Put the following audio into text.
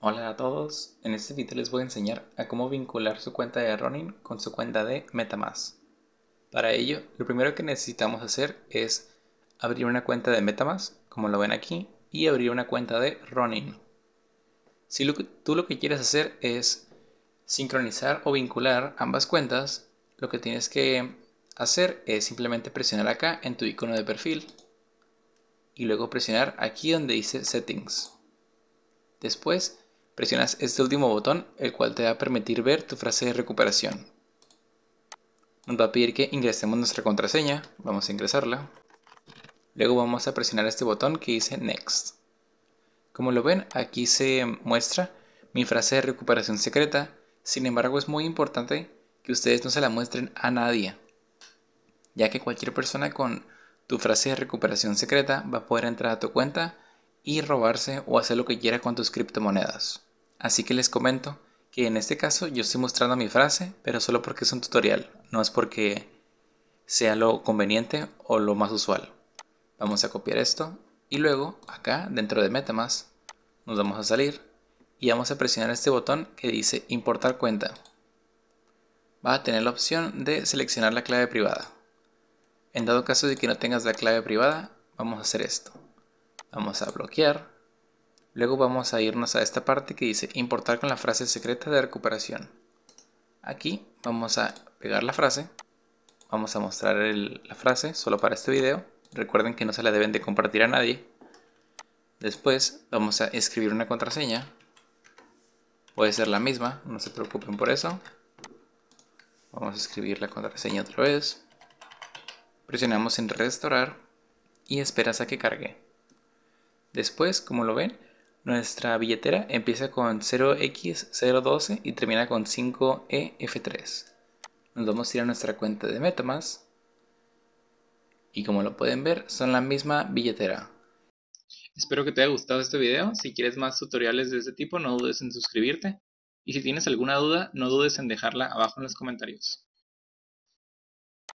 Hola a todos, en este video les voy a enseñar a cómo vincular su cuenta de Ronin con su cuenta de Metamask. Para ello, lo primero que necesitamos hacer es abrir una cuenta de Metamask, como lo ven aquí, y abrir una cuenta de Ronin. Si lo tú lo que quieres hacer es sincronizar o vincular ambas cuentas, lo que tienes que hacer es simplemente presionar acá en tu icono de perfil y luego presionar aquí donde dice Settings. Después presionas este último botón, el cual te va a permitir ver tu frase de recuperación. Nos va a pedir que ingresemos nuestra contraseña, vamos a ingresarla. Luego vamos a presionar este botón que dice Next. Como lo ven, aquí se muestra mi frase de recuperación secreta, sin embargo es muy importante que ustedes no se la muestren a nadie, ya que cualquier persona con tu frase de recuperación secreta va a poder entrar a tu cuenta y robarse o hacer lo que quiera con tus criptomonedas. Así que les comento que en este caso yo estoy mostrando mi frase, pero solo porque es un tutorial, no es porque sea lo conveniente o lo más usual. Vamos a copiar esto y luego acá dentro de Metamask nos vamos a salir y vamos a presionar este botón que dice importar cuenta. Va a tener la opción de seleccionar la clave privada. En dado caso de que no tengas la clave privada, vamos a hacer esto. Vamos a bloquear Luego vamos a irnos a esta parte que dice importar con la frase secreta de recuperación. Aquí vamos a pegar la frase. Vamos a mostrar la frase solo para este video. Recuerden que no se la deben de compartir a nadie. Después vamos a escribir una contraseña. Puede ser la misma, no se preocupen por eso. Vamos a escribir la contraseña otra vez. Presionamos en restaurar y esperas a que cargue. Después, como lo ven, nuestra billetera empieza con 0x012 y termina con 5EF3. Nos vamos a ir a nuestra cuenta de Metamask. Y como lo pueden ver, son la misma billetera. Espero que te haya gustado este video. Si quieres más tutoriales de este tipo, no dudes en suscribirte. Y si tienes alguna duda, no dudes en dejarla abajo en los comentarios.